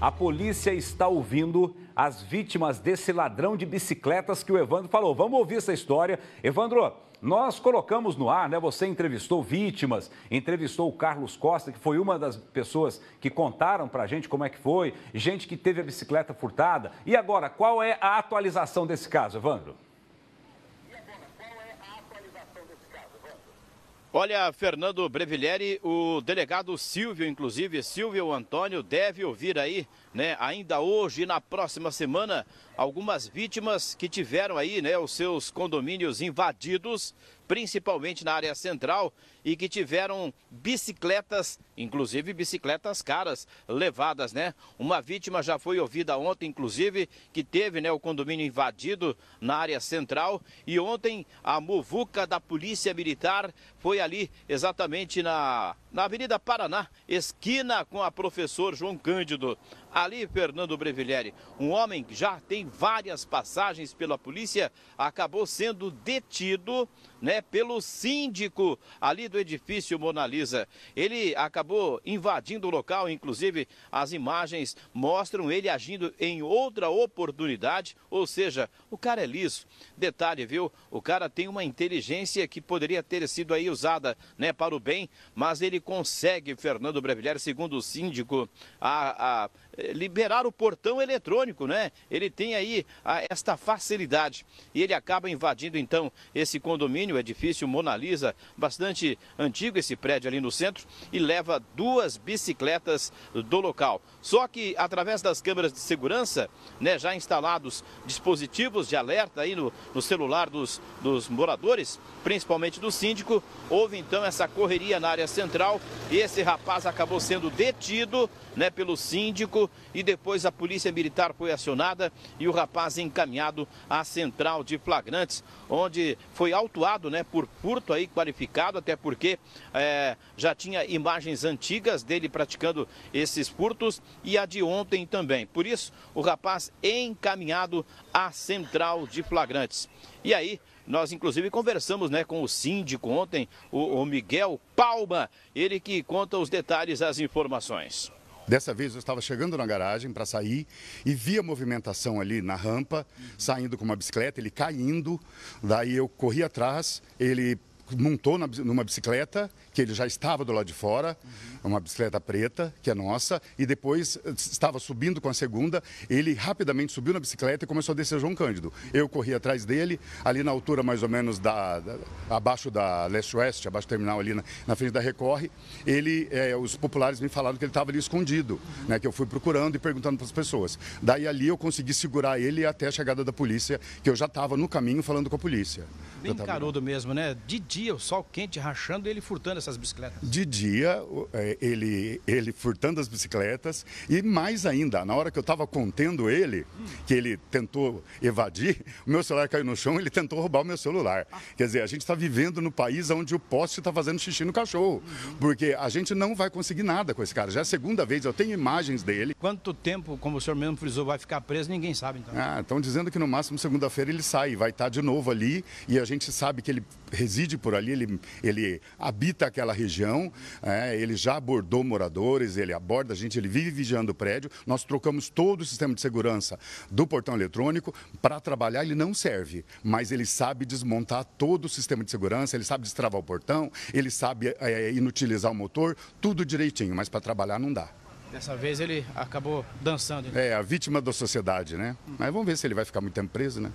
A polícia está ouvindo as vítimas desse ladrão de bicicletas que o Evandro falou. Vamos ouvir essa história. Evandro, nós colocamos no ar, né? Você entrevistou vítimas, entrevistou o Carlos Costa, que foi uma das pessoas que contaram pra gente como é que foi, gente que teve a bicicleta furtada. E agora, qual é a atualização desse caso, Evandro? Olha, Fernando Brevilieri, o delegado Silvio, inclusive, Silvio Antônio, deve ouvir aí, né, ainda hoje e na próxima semana, algumas vítimas que tiveram aí, né, os seus condomínios invadidos principalmente na área central, e que tiveram bicicletas, inclusive bicicletas caras, levadas, né? Uma vítima já foi ouvida ontem, inclusive, que teve né, o condomínio invadido na área central, e ontem a muvuca da Polícia Militar foi ali exatamente na, na Avenida Paraná, esquina com a professor João Cândido. Ali, Fernando Brevilieri, um homem que já tem várias passagens pela polícia, acabou sendo detido né, pelo síndico ali do edifício Mona Lisa. Ele acabou invadindo o local, inclusive as imagens mostram ele agindo em outra oportunidade, ou seja, o cara é liso. Detalhe, viu? O cara tem uma inteligência que poderia ter sido aí usada né, para o bem, mas ele consegue, Fernando Brevilieri, segundo o síndico, a, a liberar o portão eletrônico, né? Ele tem aí a, ah, esta facilidade e ele acaba invadindo então esse condomínio, o edifício Mona Lisa, bastante antigo esse prédio ali no centro, e leva duas bicicletas do local. Só que através das câmeras de segurança, né, já instalados dispositivos de alerta aí no, no celular dos, dos moradores, principalmente do síndico, houve então essa correria na área central e esse rapaz acabou sendo detido né, pelo síndico e depois a polícia militar foi acionada e o rapaz encaminhado à central de flagrantes, onde foi autuado né, por furto aí qualificado, até porque é, já tinha imagens antigas dele praticando esses furtos e a de ontem também. Por isso, o rapaz encaminhado à central de flagrantes. E aí, nós inclusive conversamos né, com o síndico ontem, o, o Miguel Palma, ele que conta os detalhes, as informações. Dessa vez eu estava chegando na garagem para sair e vi a movimentação ali na rampa, saindo com uma bicicleta, ele caindo. Daí eu corri atrás, ele montou numa bicicleta, que ele já estava do lado de fora, uma bicicleta preta, que é nossa, e depois eh, estava subindo com a segunda. Ele rapidamente subiu na bicicleta e começou a descer João Cândido. Eu corri atrás dele, ali na altura mais ou menos da, da abaixo da leste-oeste, abaixo do terminal ali na, na frente da Recorre. Ele, é, os populares me falaram que ele estava ali escondido, né, que eu fui procurando e perguntando para as pessoas. Daí ali eu consegui segurar ele até a chegada da polícia, que eu já estava no caminho falando com a polícia. Bem tava... carudo mesmo, né? Didi dia, o sol quente rachando, ele furtando essas bicicletas? De dia, é, ele, ele furtando as bicicletas e mais ainda, na hora que eu estava contendo ele, hum. que ele tentou evadir, o meu celular caiu no chão ele tentou roubar o meu celular. Ah. Quer dizer, a gente está vivendo no país onde o poste está fazendo xixi no cachorro, uhum. porque a gente não vai conseguir nada com esse cara. Já é a segunda vez, eu tenho imagens dele. Quanto tempo, como o senhor mesmo frisou, vai ficar preso, ninguém sabe então. Ah, estão dizendo que no máximo segunda-feira ele sai, vai estar tá de novo ali e a gente sabe que ele reside por por ali, ele, ele habita aquela região, é, ele já abordou moradores, ele aborda a gente, ele vive vigiando o prédio. Nós trocamos todo o sistema de segurança do portão eletrônico para trabalhar, ele não serve, mas ele sabe desmontar todo o sistema de segurança, ele sabe destravar o portão, ele sabe é, é inutilizar o motor, tudo direitinho, mas para trabalhar não dá. Dessa vez ele acabou dançando. Então. É, a vítima da sociedade, né? Mas vamos ver se ele vai ficar muito tempo preso, né?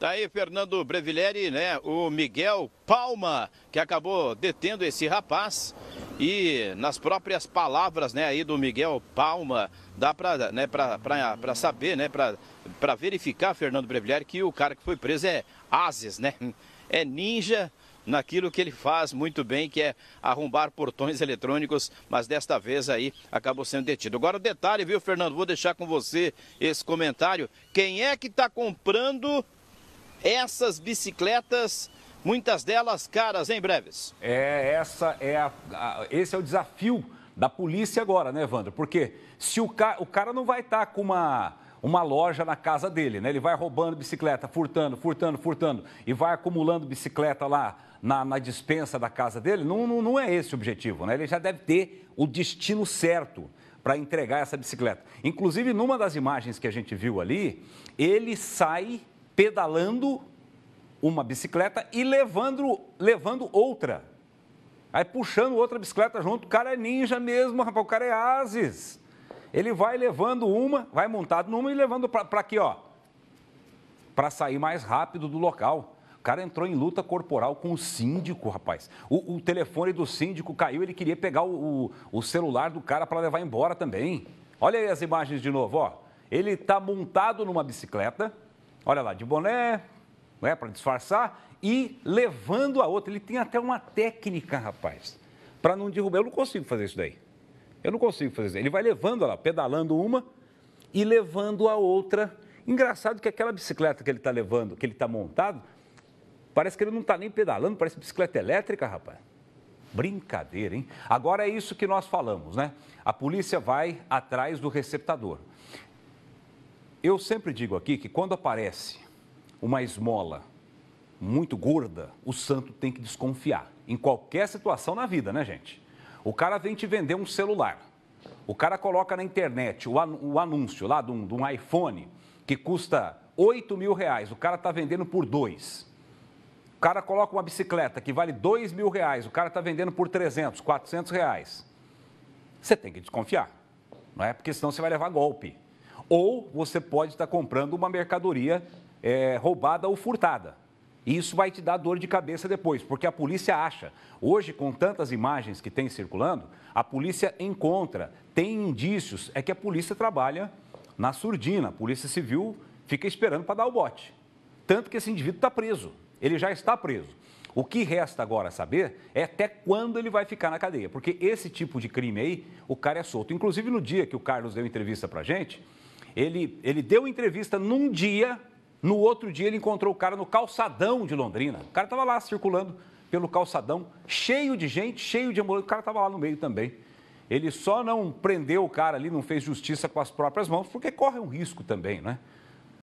Tá aí Fernando Brevileri, né? O Miguel Palma, que acabou detendo esse rapaz. E nas próprias palavras, né, aí do Miguel Palma, dá para, né, para saber, né, para verificar Fernando Brevileri que o cara que foi preso é Ases, né? É ninja naquilo que ele faz muito bem, que é arrombar portões eletrônicos, mas desta vez aí acabou sendo detido. Agora o detalhe, viu, Fernando? Vou deixar com você esse comentário. Quem é que está comprando essas bicicletas, muitas delas caras em breves. É, essa é a, a, esse é o desafio da polícia agora, né, Evandro? Porque se o, ca, o cara não vai estar tá com uma uma loja na casa dele, né? Ele vai roubando bicicleta, furtando, furtando, furtando e vai acumulando bicicleta lá na, na dispensa da casa dele. Não, não, não é esse o objetivo, né? Ele já deve ter o destino certo para entregar essa bicicleta. Inclusive, numa das imagens que a gente viu ali, ele sai pedalando uma bicicleta e levando, levando outra. Aí puxando outra bicicleta junto. O cara é ninja mesmo, rapaz. O cara é Asis. Ele vai levando uma, vai montado numa e levando para aqui, ó. Para sair mais rápido do local. O cara entrou em luta corporal com o síndico, rapaz. O, o telefone do síndico caiu, ele queria pegar o, o, o celular do cara para levar embora também. Olha aí as imagens de novo, ó. Ele está montado numa bicicleta, Olha lá, de boné, é né, para disfarçar, e levando a outra. Ele tem até uma técnica, rapaz, para não derrubar. Eu não consigo fazer isso daí. Eu não consigo fazer isso. Ele vai levando ela, pedalando uma e levando a outra. Engraçado que aquela bicicleta que ele está levando, que ele está montado, parece que ele não está nem pedalando, parece bicicleta elétrica, rapaz. Brincadeira, hein? Agora é isso que nós falamos, né? A polícia vai atrás do receptador. Eu sempre digo aqui que quando aparece uma esmola muito gorda, o santo tem que desconfiar. Em qualquer situação na vida, né, gente? O cara vem te vender um celular. O cara coloca na internet o anúncio lá de um, de um iPhone que custa 8 mil reais. O cara está vendendo por dois. O cara coloca uma bicicleta que vale 2 mil reais. O cara está vendendo por 300, 400 reais. Você tem que desconfiar. Não é porque senão você vai levar golpe ou você pode estar comprando uma mercadoria é, roubada ou furtada. E isso vai te dar dor de cabeça depois, porque a polícia acha. Hoje, com tantas imagens que tem circulando, a polícia encontra, tem indícios. É que a polícia trabalha na surdina, a polícia civil fica esperando para dar o bote. Tanto que esse indivíduo está preso, ele já está preso. O que resta agora saber é até quando ele vai ficar na cadeia, porque esse tipo de crime aí, o cara é solto. Inclusive, no dia que o Carlos deu entrevista para a gente, ele, ele deu entrevista num dia, no outro dia ele encontrou o cara no calçadão de Londrina. O cara estava lá circulando pelo calçadão, cheio de gente, cheio de ambulância. O cara estava lá no meio também. Ele só não prendeu o cara ali, não fez justiça com as próprias mãos, porque corre um risco também, né?